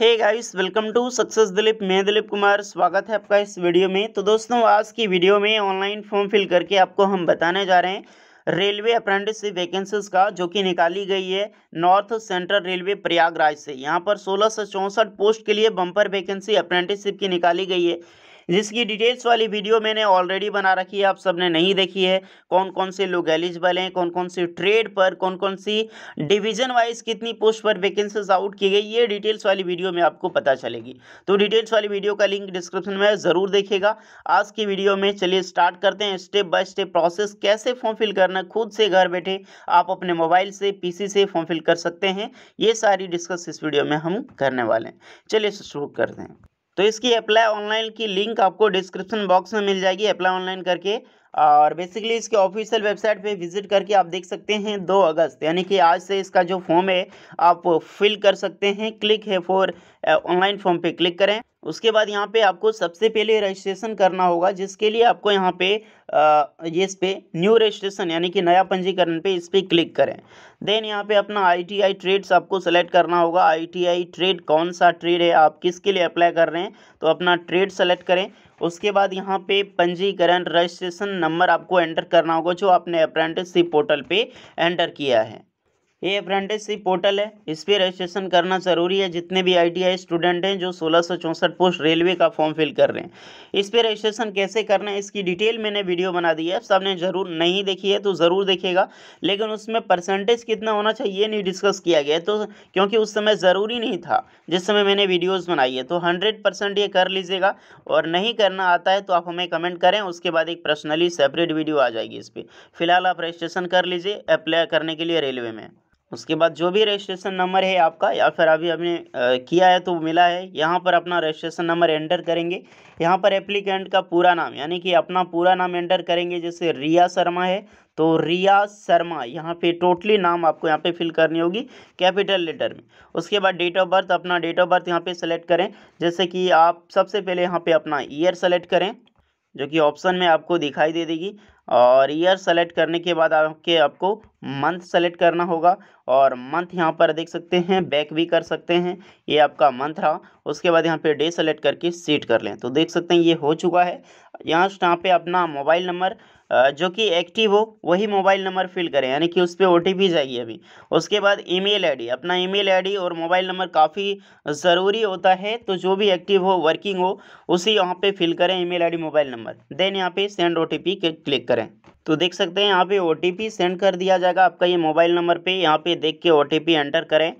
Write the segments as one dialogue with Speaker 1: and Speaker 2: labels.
Speaker 1: hey guys welcome to success Dilip मैं दिलीप कुमार स्वागत है आपका इस वीडियो में तो दोस्तों आज की वीडियो में ऑनलाइन फॉर्म फिल करके आपको हम बताने जा रहे हैं रेलवे अप्रेंटिसशिप वैकेंसीज का जो कि निकाली गई है नॉर्थ सेंट्रल रेलवे प्रयागराज से यहाँ पर सोलह से चौंसठ पोस्ट के लिए बम्पर वैकेंसी अप्रेंटिसशिप की निकाली गई है जिसकी डिटेल्स वाली वीडियो मैंने ऑलरेडी बना रखी है आप सबने नहीं देखी है कौन कौन से लोग एलिजिबल हैं कौन कौन सी ट्रेड पर कौन कौन सी डिवीजन वाइज कितनी पोस्ट पर वैकेंसीज आउट की गई ये डिटेल्स वाली वीडियो में आपको पता चलेगी तो डिटेल्स वाली वीडियो का लिंक डिस्क्रिप्शन में ज़रूर देखेगा आज की वीडियो में चलिए स्टार्ट करते हैं स्टेप बाय स्टेप प्रोसेस कैसे फॉर्म फिल करना खुद से घर बैठे आप अपने मोबाइल से पी से फॉर्म फिल कर सकते हैं ये सारी डिस्कस इस वीडियो में हम करने वाले हैं चलिए शुरू करते हैं तो इसकी अप्लाई ऑनलाइन की लिंक आपको डिस्क्रिप्शन बॉक्स में मिल जाएगी अप्लाई ऑनलाइन करके और बेसिकली इसके ऑफिशियल वेबसाइट पे विजिट करके आप देख सकते हैं दो अगस्त यानी कि आज से इसका जो फॉर्म है आप फिल कर सकते हैं क्लिक है फॉर ऑनलाइन फॉर्म पे क्लिक करें उसके बाद यहाँ पे आपको सबसे पहले रजिस्ट्रेशन करना होगा जिसके लिए आपको यहाँ पे ये इस पर न्यू रजिस्ट्रेशन यानी कि नया पंजीकरण पे इस पर क्लिक करें देन यहाँ पे अपना आईटीआई ट्रेड्स आपको सेलेक्ट करना होगा आईटीआई ट्रेड कौन सा ट्रेड है आप किसके लिए अप्लाई कर रहे हैं तो अपना ट्रेड सेलेक्ट करें उसके बाद यहाँ पे पंजीकरण रजिस्ट्रेशन नंबर आपको एंटर करना होगा जो आपने अप्रेंटिसशिप पोर्टल पे एंटर किया है ये अप्रेंटिसशिप पोर्टल है इस पर रजिस्ट्रेशन करना ज़रूरी है जितने भी आई स्टूडेंट हैं जो सोलह पोस्ट रेलवे का फॉर्म फिल कर रहे हैं इस पर रजिस्ट्रेशन कैसे करना है इसकी डिटेल मैंने वीडियो बना दी है सबने ज़रूर नहीं देखी है तो ज़रूर देखिएगा लेकिन उसमें परसेंटेज कितना होना चाहिए ये नहीं डिस्कस किया गया तो क्योंकि उस समय ज़रूरी नहीं था जिस समय मैंने वीडियोज़ बनाई है तो हंड्रेड परसेंट ये कर लीजिएगा और नहीं करना आता है तो आप हमें कमेंट करें उसके बाद एक पर्सनली सेपरेट वीडियो आ जाएगी इस पर फिलहाल आप रजिस्ट्रेशन कर लीजिए अप्लाई करने के लिए रेलवे में उसके बाद जो भी रजिस्ट्रेशन नंबर है आपका या फिर अभी हमने किया है तो मिला है यहाँ पर अपना रजिस्ट्रेशन नंबर एंटर करेंगे यहाँ पर एप्लीकेंट का पूरा नाम यानी कि अपना पूरा नाम एंटर करेंगे जैसे रिया शर्मा है तो रिया शर्मा यहाँ पे टोटली नाम आपको यहाँ पे फिल करनी होगी कैपिटल लेटर में उसके बाद डेट ऑफ बर्थ अपना डेट ऑफ बर्थ यहाँ पर सेलेक्ट करें जैसे कि आप सबसे पहले यहाँ पर अपना ईयर सेलेक्ट करें जो कि ऑप्शन में आपको दिखाई दे देगी और ईयर सेलेक्ट करने के बाद आपके आपको मंथ सेलेक्ट करना होगा और मंथ यहाँ पर देख सकते हैं बैक भी कर सकते हैं ये आपका मंथ रहा उसके बाद यहाँ पे डे सेलेक्ट करके सीट कर लें तो देख सकते हैं ये हो चुका है यहाँ यहाँ पे अपना मोबाइल नंबर जो कि एक्टिव हो वही मोबाइल नंबर फिल करें यानी कि उस पर ओ जाएगी अभी उसके बाद ईमेल आईडी अपना ईमेल आईडी और मोबाइल नंबर काफ़ी ज़रूरी होता है तो जो भी एक्टिव हो वर्किंग हो उसी यहाँ पे फिल करें email ID mobile number then यहाँ पे सेंड ओ टी क्लिक करें तो देख सकते हैं यहाँ पे ओ सेंड कर दिया जाएगा आपका ये मोबाइल नंबर पे यहाँ पे देख के ओ एंटर करें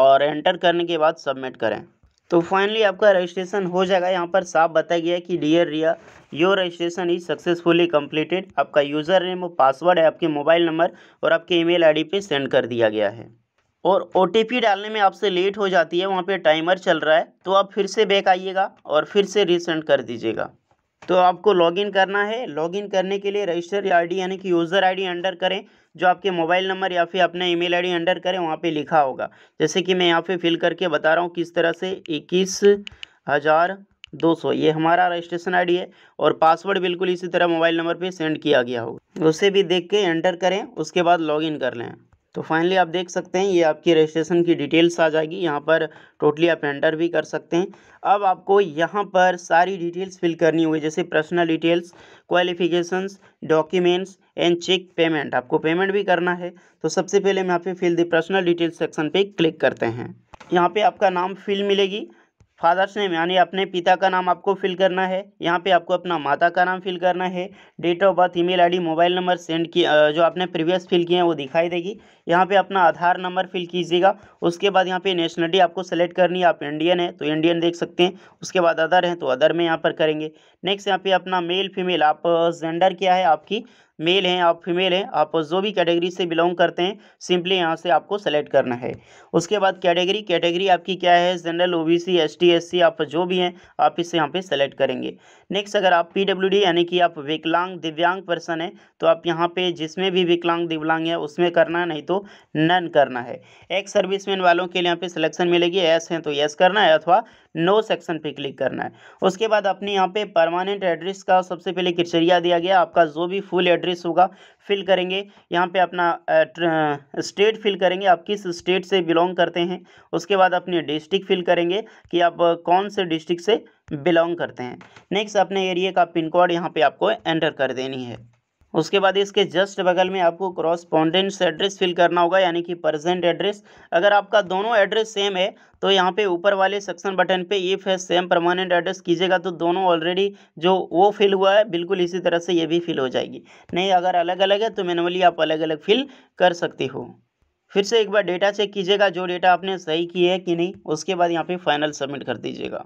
Speaker 1: और एंटर करने के बाद सबमिट करें तो फाइनली आपका रजिस्ट्रेशन हो जाएगा यहाँ पर साफ बताया गया कि dear Riya your registration is successfully completed आपका यूज़र नेम और पासवर्ड है आपके मोबाइल नंबर और आपके ईमेल आईडी पे सेंड कर दिया गया है और ओ डालने में आपसे लेट हो जाती है वहाँ पर टाइमर चल रहा है तो आप फिर से बैक आइएगा और फिर से रिसेंड कर दीजिएगा तो आपको लॉगिन करना है लॉगिन करने के लिए रजिस्टर आईडी यानी कि यूज़र आईडी अंडर करें जो आपके मोबाइल नंबर या फिर अपना ईमेल आईडी अंडर करें वहाँ पे लिखा होगा जैसे कि मैं यहाँ पे फिल करके बता रहा हूँ किस तरह से इक्कीस हज़ार दो सौ ये हमारा रजिस्ट्रेशन आईडी है और पासवर्ड बिल्कुल इसी तरह मोबाइल नंबर पर सेंड किया गया होगा उसे भी देख के एंटर करें उसके बाद लॉगिन कर लें तो फाइनली आप देख सकते हैं ये आपकी रजिस्ट्रेशन की डिटेल्स आ जाएगी यहाँ पर टोटली आप एंटर भी कर सकते हैं अब आपको यहाँ पर सारी डिटेल्स फिल करनी होगी जैसे personal details qualifications documents and check payment आपको पेमेंट भी करना है तो सबसे पहले हम यहाँ पे fill the personal details section पे क्लिक करते हैं यहाँ पे आपका नाम फिल मिलेगी फादर्स नेम यानी अपने पिता का नाम आपको फिल करना है यहाँ पे आपको अपना माता का नाम फिल करना है date of birth email ID mobile number send की जो आपने प्रीवियस फिल किए हैं वो दिखाई देगी यहाँ पे अपना आधार नंबर फिल कीजिएगा उसके बाद यहाँ पे नेशनलिटी आपको सेलेक्ट करनी है आप इंडियन है तो इंडियन देख सकते हैं उसके बाद अदर हैं तो अदर में यहाँ पर करेंगे नेक्स्ट यहाँ पे अपना मेल फीमेल आप जेंडर क्या है आपकी मेल हैं आप फीमेल हैं आप जो भी कैटेगरी से बिलोंग करते हैं सिंपली यहाँ से आपको सेलेक्ट करना है उसके बाद कैटेगरी कैटेगरी आपकी क्या है general O B C S T S C आप जो भी हैं आप इसे यहाँ पे सेलेक्ट करेंगे नेक्स्ट अगर आप पी डब्ल्यू डी यानी कि आप विकलांग दिव्यांग पर्सन है तो आप यहाँ पर जिसमें भी विकलांग दिव्यांग है उसमें करना है नहीं तो नन करना है एक्स सर्विसमैन वालों के लिए यहाँ पे सिलेक्शन मिलेगी एस हैं तो यस करना है अथवा नो सेक्शन पे क्लिक करना है उसके बाद अपने यहाँ पे परमानेंट एड्रेस का सबसे पहले क्रिटेरिया दिया गया आपका जो भी फुल एड्रेस होगा फिल करेंगे यहाँ पे अपना स्टेट फिल करेंगे आप किस स्टेट से बिलोंग करते हैं उसके बाद अपने डिस्ट्रिक्ट फिल करेंगे कि आप कौन से डिस्ट्रिक्ट से बिलोंग करते हैं नेक्स्ट अपने एरिए का पिन कोड यहाँ पर आपको एंटर कर देनी है उसके बाद इसके जस्ट बगल में आपको क्रॉसपॉन्डेंस एड्रेस फिल करना होगा यानी कि प्रजेंट एड्रेस अगर आपका दोनों एड्रेस सेम है तो यहाँ पे ऊपर वाले सेक्शन बटन पे इफ है सेम परमानेंट एड्रेस कीजिएगा तो दोनों ऑलरेडी जो वो फिल हुआ है बिल्कुल इसी तरह से ये भी फिल हो जाएगी नहीं अगर अलग अलग है तो मैनुअली आप अलग अलग फिल कर सकते हो फिर से एक बार डेटा चेक कीजिएगा जो डेटा आपने सही किया है कि नहीं उसके बाद यहाँ पर फाइनल सबमिट कर दीजिएगा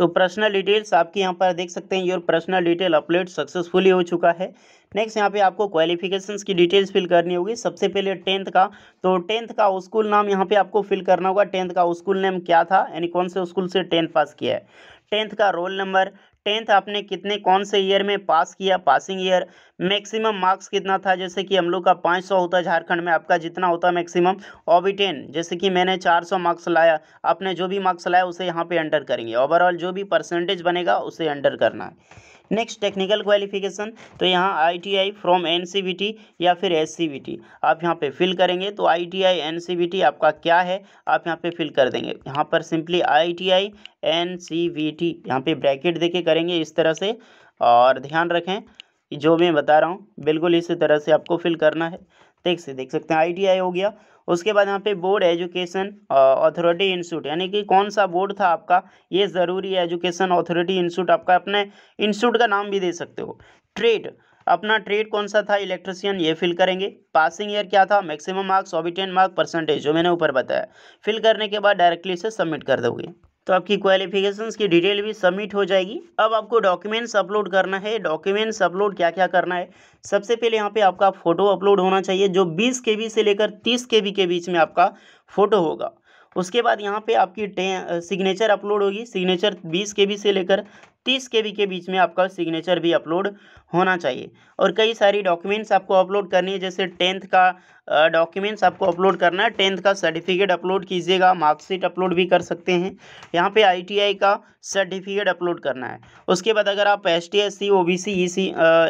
Speaker 1: तो पर्सनल डिटेल्स आपके यहाँ पर देख सकते हैं your personal detail upload successfully हो चुका है नेक्स्ट यहाँ पे आपको क्वालिफिकेशन की डिटेल्स फिल करनी होगी सबसे पहले टेंथ का तो टेंथ का स्कूल नाम यहाँ पे आपको फिल करना होगा टेंथ का स्कूल नेम क्या था यानी कौन से स्कूल से टेंथ पास किया है टेंथ का रोल नंबर टेंथ आपने कितने कौन से ईयर में पास किया पासिंग ईयर मैक्सिमम मार्क्स कितना था जैसे कि हम लोग का पाँच सौ होता है झारखंड में आपका जितना होता है मैक्सिमम टेन जैसे कि मैंने चार सौ मार्क्स लाया आपने जो भी मार्क्स लाया उसे यहाँ पे एंटर करेंगे ओवरऑल जो भी परसेंटेज बनेगा उसे एंटर करना है नेक्स्ट टेक्निकल क्वालिफिकेशन तो यहाँ आईटीआई फ्रॉम एनसीबीटी या फिर एससीबीटी आप यहाँ पे फिल करेंगे तो आईटीआई एनसीबीटी आपका क्या है आप यहाँ पे फिल कर देंगे यहाँ पर सिंपली आईटीआई एनसीबीटी यहाँ पे ब्रैकेट देके करेंगे इस तरह से और ध्यान रखें जो मैं बता रहा हूँ बिल्कुल इसी तरह से आपको फिल करना है देख से देख सकते हैं आईटीआई हो गया उसके बाद यहाँ पे बोर्ड एजुकेशन अथॉरिटी इंस्टीट्यूट यानी कि कौन सा बोर्ड था आपका ये ज़रूरी है एजुकेशन अथॉरिटी इंस्टीट्यूट आपका अपने इंस्टीट्यूट का नाम भी दे सकते हो ट्रेड अपना ट्रेड कौन सा था इलेक्ट्रिशियन ये फिल करेंगे पासिंग ईयर क्या था maximum marks obtained mark percentage जो मैंने ऊपर बताया फिल करने के बाद डायरेक्टली इसे सबमिट कर दोगे तो आपकी क्वालिफिकेशंस की डिटेल भी सबमिट हो जाएगी अब आपको डॉक्यूमेंट्स अपलोड करना है डॉक्यूमेंट्स अपलोड क्या क्या करना है सबसे पहले यहाँ पे आपका फ़ोटो अपलोड होना चाहिए जो 20 के से लेकर 30 के के बीच में आपका फ़ोटो होगा उसके बाद यहाँ पे आपकी सिग्नेचर अपलोड होगी सिग्नेचर बीस के बी से लेकर तीस के बी के बीच में आपका सिग्नेचर भी अपलोड होना चाहिए और कई सारी डॉक्यूमेंट्स आपको अपलोड करनी है जैसे टेंथ का डॉक्यूमेंट्स आपको अपलोड करना है टेंथ का सर्टिफिकेट अपलोड कीजिएगा मार्कशीट अपलोड भी कर सकते हैं यहाँ पे आईटीआई का सर्टिफिकेट अपलोड करना है उसके बाद अगर आप S T S C O B C E C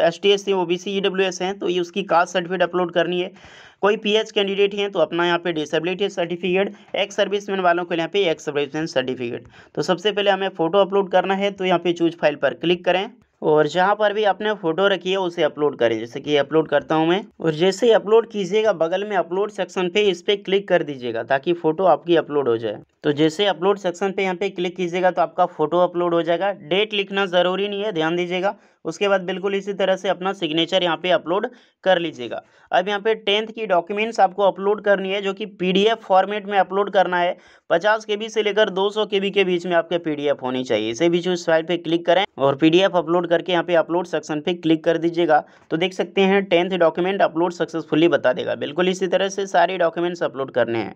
Speaker 1: S T S C O B C E W S हैं तो ये उसकी कास्ट सर्टिफिकेट अपलोड करनी है कोई पीएच कैंडिडेट हैं तो अपना यहाँ पे डिसेबिलिटी सर्टिफिकेट एक्स सर्विसमैन वालों के लिए यहाँ पे एक्स सर्विसमैन सर्टिफिकेट तो सबसे पहले हमें फ़ोटो अपलोड करना है तो यहाँ पे चूज फाइल पर क्लिक करें और जहाँ पर भी आपने फ़ोटो रखी है उसे अपलोड करें जैसे कि अपलोड करता हूँ मैं और जैसे ही अपलोड कीजिएगा बगल में अपलोड सेक्शन पे इस पर क्लिक कर दीजिएगा ताकि फ़ोटो आपकी अपलोड हो जाए तो जैसे अपलोड सेक्शन पे यहाँ पे क्लिक कीजिएगा तो आपका फ़ोटो अपलोड हो जाएगा डेट लिखना ज़रूरी नहीं है ध्यान दीजिएगा उसके बाद बिल्कुल इसी तरह से अपना सिग्नेचर यहाँ पे अपलोड कर लीजिएगा अब यहाँ पे टेंथ की डॉक्यूमेंट्स आपको अपलोड करनी है जो कि पीडीएफ फॉर्मेट में अपलोड करना है पचास के से लेकर दो सौ के के बीच में आपके पीडीएफ होनी चाहिए इसे बीच उस फाइल पे क्लिक करें और पीडीएफ अपलोड करके यहाँ पे अपलोड सेक्शन पे क्लिक कर दीजिएगा तो देख सकते हैं टेंथ डॉक्यूमेंट अपलोड सक्सेसफुली बता देगा बिल्कुल इसी तरह से सारे डॉक्यूमेंट्स अपलोड करने हैं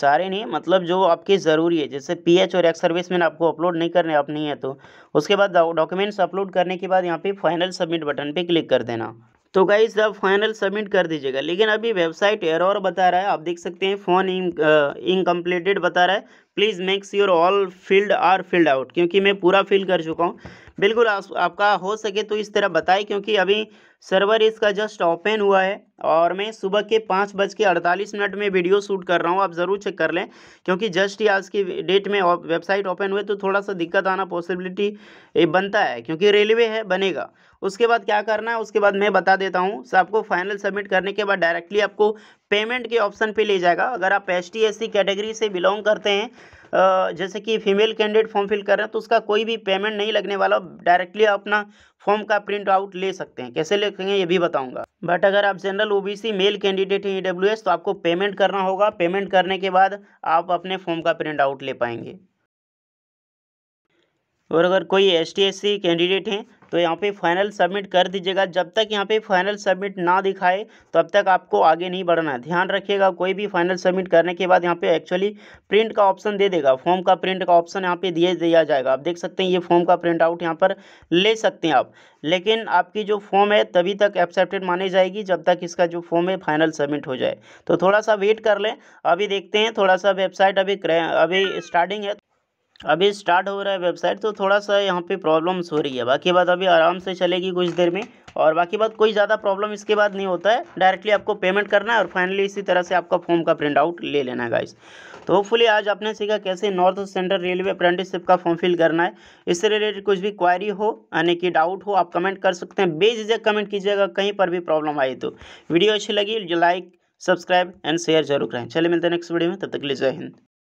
Speaker 1: सारे नहीं मतलब जो आपकी ज़रूरी है जैसे पीएच और एक्स सर्विस में आपको अपलोड नहीं करने आप नहीं है तो उसके बाद डॉक्यूमेंट्स अपलोड करने के बाद यहाँ पे फाइनल सबमिट बटन पे क्लिक कर देना तो गाइस आप फाइनल सबमिट कर दीजिएगा लेकिन अभी वेबसाइट एरर बता रहा है आप देख सकते हैं फ़ोन इनकम्प्लीटेड बता रहा है please make sure all field are filled out क्योंकि मैं पूरा फिल कर चुका हूँ बिल्कुल आप, आपका हो सके तो इस तरह बताए क्योंकि अभी सर्वर इसका जस्ट ओपन हुआ है और मैं सुबह के पाँच बज के अड़तालीस मिनट में वीडियो शूट कर रहा हूँ आप ज़रूर चेक कर लें क्योंकि जस्ट ही आज की डेट में वेबसाइट ओपन हुए तो थोड़ा सा दिक्कत आना पॉसिबिलिटी बनता है क्योंकि रेलवे है बनेगा उसके बाद क्या करना है उसके बाद मैं बता देता हूँ आपको फाइनल सबमिट करने के बाद डायरेक्टली आपको पेमेंट के ऑप्शन पर ले जाएगा अगर आप एस टी कैटेगरी से बिलोंग करते हैं जैसे कि फीमेल कैंडिडेट फॉर्म फिल कर रहे हैं तो उसका कोई भी पेमेंट नहीं लगने वाला डायरेक्टली अपना फॉर्म का प्रिंट आउट ले सकते हैं कैसे ले सकेंगे ये भी बताऊंगा बट अगर आप जनरल ओबीसी मेल कैंडिडेट हैं ई e तो आपको पेमेंट करना होगा पेमेंट करने के बाद आप अपने फॉर्म का प्रिंट आउट ले पाएंगे और अगर कोई एस टी कैंडिडेट हैं तो यहाँ पे फाइनल सबमिट कर दीजिएगा जब तक यहाँ पे फाइनल सबमिट ना दिखाए तब तक आपको आगे नहीं बढ़ना है ध्यान रखिएगा कोई भी फाइनल सबमिट करने के बाद यहाँ पे एक्चुअली प्रिंट का ऑप्शन दे देगा फॉर्म का प्रिंट का ऑप्शन यहाँ पे दिए दिया जाएगा आप देख सकते हैं ये फॉर्म का प्रिंट आउट यहाँ पर ले सकते हैं आप लेकिन आपकी जो फॉर्म है तभी तक एक्सेप्टेड मानी जाएगी जब तक इसका जो फॉर्म है फाइनल सबमिट हो जाए तो थोड़ा सा वेट कर लें अभी देखते हैं थोड़ा सा वेबसाइट अभी अभी स्टार्टिंग है अभी स्टार्ट हो रहा है वेबसाइट तो थोड़ा सा यहाँ पे प्रॉब्लम्स हो रही है बाकी बात अभी आराम से चलेगी कुछ देर में और बाकी बात कोई ज़्यादा प्रॉब्लम इसके बाद नहीं होता है डायरेक्टली आपको पेमेंट करना है और फाइनली इसी तरह से आपका फॉर्म का प्रिंट आउट ले लेना है गाइस तो होपफुली आज आपने सीखा कैसे नॉर्थ सेंट्रल रेलवे अप्रेंटिसशिप का फॉर्म फिल करना है इससे रिलेटेड कुछ भी क्वारी हो यानी कि डाउट हो आप कमेंट कर सकते हैं बेझिझक कमेंट कीजिएगा कहीं पर भी प्रॉब्लम आई तो वीडियो अच्छी लगी लाइक सब्सक्राइब एंड शेयर जरूर करें चलिए मिलते हैं नेक्स्ट वीडियो में तब तक के जय हिंद